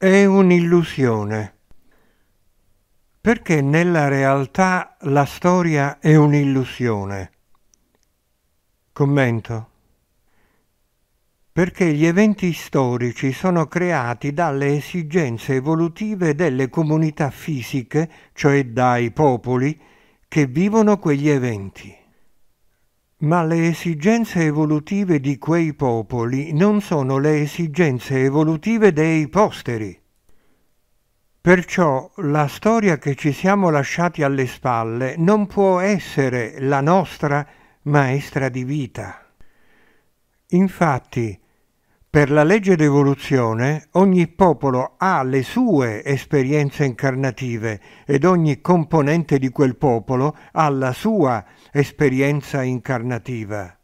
è un'illusione, perché nella realtà la storia è un'illusione. Commento. Perché gli eventi storici sono creati dalle esigenze evolutive delle comunità fisiche, cioè dai popoli, che vivono quegli eventi. Ma le esigenze evolutive di quei popoli non sono le esigenze evolutive dei posteri. Perciò la storia che ci siamo lasciati alle spalle non può essere la nostra maestra di vita. Infatti, per la legge d'evoluzione ogni popolo ha le sue esperienze incarnative ed ogni componente di quel popolo ha la sua esperienza incarnativa.